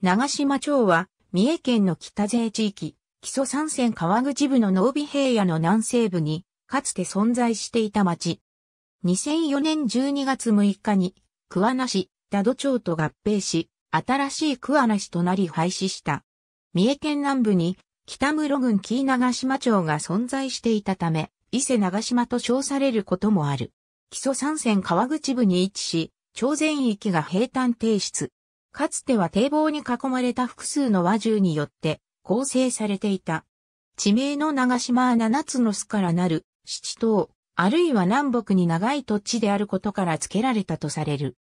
長島町は、三重県の北勢地域、木曽山線川口部の濃尾平野の南西部に、かつて存在していた町。2004年12月6日に、桑名市、田戸町と合併し、新しい桑名市となり廃止した。三重県南部に、北室郡紀伊長島町が存在していたため、伊勢長島と称されることもある。木曽山線川口部に位置し、町全域が平坦提出。かつては堤防に囲まれた複数の和獣によって構成されていた。地名の長島は七つの巣からなる七島、あるいは南北に長い土地であることから付けられたとされる。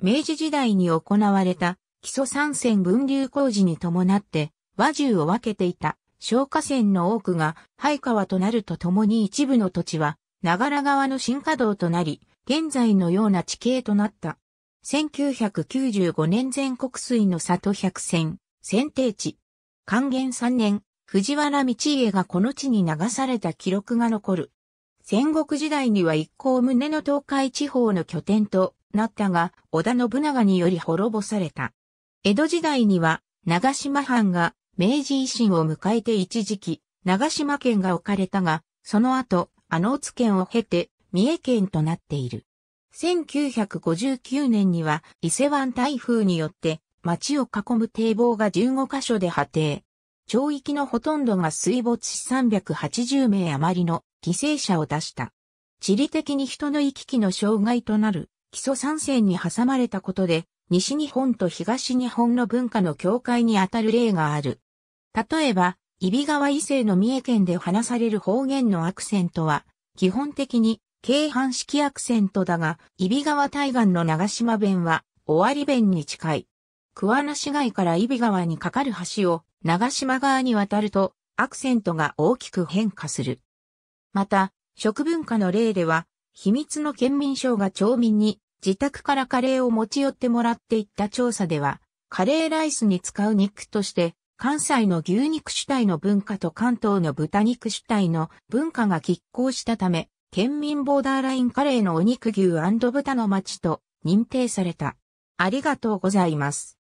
明治時代に行われた基礎山線分流工事に伴って和獣を分けていた消火線の多くが廃川となるとともに一部の土地は長良川の新稼道となり、現在のような地形となった。1995年全国水の里百選、選定地。還元3年、藤原道家がこの地に流された記録が残る。戦国時代には一向胸の東海地方の拠点となったが、織田信長により滅ぼされた。江戸時代には、長島藩が明治維新を迎えて一時期、長島県が置かれたが、その後、あの津県を経て、三重県となっている。1959年には伊勢湾台風によって町を囲む堤防が15箇所で破堤。町域のほとんどが水没し380名余りの犠牲者を出した。地理的に人の行き来の障害となる基礎山線に挟まれたことで、西日本と東日本の文化の境界にあたる例がある。例えば、揖斐川伊勢の三重県で話される方言のアクセントは、基本的に京阪式アクセントだが、揖斐川対岸の長島弁は、尾張弁に近い。桑名市街から揖斐川に架かる橋を、長島側に渡ると、アクセントが大きく変化する。また、食文化の例では、秘密の県民省が町民に、自宅からカレーを持ち寄ってもらっていった調査では、カレーライスに使う肉として、関西の牛肉主体の文化と関東の豚肉主体の文化が拮抗したため、県民ボーダーラインカレーのお肉牛豚の町と認定された。ありがとうございます。